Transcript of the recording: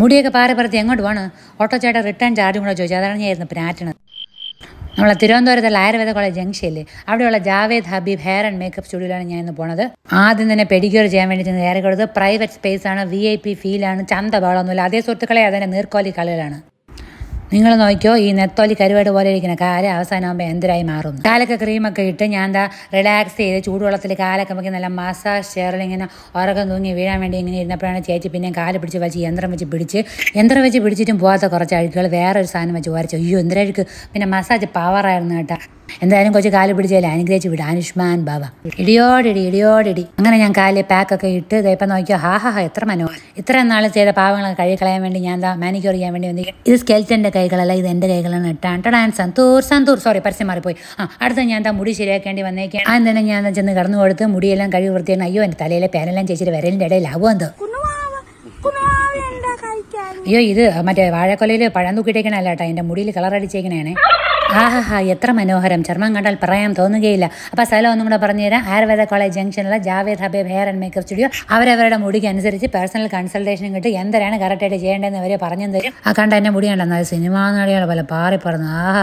മുടിയൊക്കെ പാറപ്പുറത്ത് എങ്ങോട്ട് പോണ് ഓട്ടോ ചേട്ടാ റിട്ടേൺ ചാർജും കൂടെ ചോദിച്ചു അതാണ് ഞാൻ ഇരുന്ന് പ്രാറ്റണത് നമ്മളെ തിരുവനന്തപുരത്തുള്ള ആയുർവേദ കോളേജ് ജംഗ്ഷനില്ലേ അവിടെയുള്ള Javed Habib hair and makeup സ്റ്റുഡിയോയിലാണ് ഞാൻ ഇന്ന് പോണത് ആദ്യം തന്നെ പെഡിക്യൂർ ചെയ്യാൻ വേണ്ടി ചെന്ന് കയറി കൊടുത്തത് പ്രൈവറ്റ് സ്പേസ് ആണ് വി ഐ പി ഫീലാണ് ചന്ത ബാളൊന്നുമില്ല അതേ സുഹൃത്തുക്കളെ അതിൻ്റെ നീർക്കോലി കളികളാണ് നിങ്ങൾ നോക്കിയോ ഈ നെത്തോലി കരുവേട് പോലെ ഇരിക്കുന്ന കാല അവസാനമാകുമ്പോൾ എന്തരായി മാറും കാലൊക്കെ ക്രീമൊക്കെ ഇട്ട് ഞാൻ എന്താ റിലാക്സ് ചെയ്ത് ചൂടുവെള്ളത്തിൽ കാലൊക്കെ നമുക്ക് നല്ല മസാജ് ചെയറിൽ ഇങ്ങനെ ഉറക്കം തൂങ്ങി വീഴാൻ വേണ്ടി ഇങ്ങനെ ഇരുന്നപ്പോഴാണ് ചേച്ചി പിന്നെ കാല് പിടിച്ച് വെച്ച് യന്ത്രം വെച്ച് പിടിച്ച് യന്ത്രം വെച്ച് പിടിച്ചിട്ടും പോകാത്ത കുറച്ച് അഴുക്കുകൾ വേറൊരു സാധനം വെച്ച് വരച്ചു അയ്യോ എന്തരഴുക്ക് പിന്നെ മസാജ് പവറായിരുന്നു കേട്ടോ എന്തായാലും കൊച്ചു കാല് പിടിച്ചാലേ അനുഗ്രഹിച്ച് വിടും ആനുഷ്മാൻ ബാബ ഇടിയോടിടി ഇടിയോടിടി അങ്ങനെ ഞാൻ കാലിൽ പാക്കൊക്കെ ഇട്ട് ഇപ്പം നോക്കിയോ ഹാ ഹാ എത്ര മനോഹരം ഇത്രയും നാൾ ചെയ്ത പാവങ്ങളൊക്കെ കഴുകി കളയാൻ വേണ്ടി ഞാൻ എന്താ മാനിക്യൂർ ചെയ്യാൻ വേണ്ടി വന്നി ഇത് സ്കെൽറ്റൻ്റെ കൈകളല്ല ഇത് എൻ്റെ കൈകളാണ് ഇട്ടാണ് ടാൻ സന്തൂർ സന്തൂർ സോറി പരസ്യം മാറിപ്പോയി ആ അടുത്ത ഞാൻ എന്താ മുടി ശരിയാക്കേണ്ടി വന്നേക്കാം ആ തന്നെ ഞാൻ ചെന്ന് കടന്നു കൊടുത്ത് മുടിയെല്ലാം കഴുകി വൃത്തിയാണ് അയ്യോ എൻ്റെ തലയിലെ പേനെല്ലാം ചേച്ചിട്ട് വിരലിൻ്റെ ഇടയിൽ ആവുമോ എന്തോ അയ്യോ ഇത് മറ്റേ വാഴക്കൊലയിൽ പഴം തൂക്കിയിട്ടേക്കണല്ല കേട്ടോ എൻ്റെ മുടിയിൽ കളർ അടിച്ചേക്കണേ ആഹാ എത്ര മനോഹരം ചർമ്മം കണ്ടാൽ പറയാൻ തോന്നുകയില്ല അപ്പൊ സ്ഥലം ഒന്നും കൂടെ പറഞ്ഞുതരാം ആയുർവേദ കോളേജ് ജംഗ്ഷനിലെ Javed Habib hair and makeup studio അവരവരുടെ മുടിക്ക് അനുസരിച്ച് പേഴ്സണൽ കൺസൾട്ടേഷൻ കിട്ടി എന്തരാണ് കറക്റ്റായിട്ട് ചെയ്യേണ്ടതെന്ന് അവരെ പറഞ്ഞു തരും ആ കണ്ട എന്നെ മുടി കണ്ടെന്നാൽ സിനിമാ നടികളെ പോലെ പാറിപ്പറന്നു ആഹാ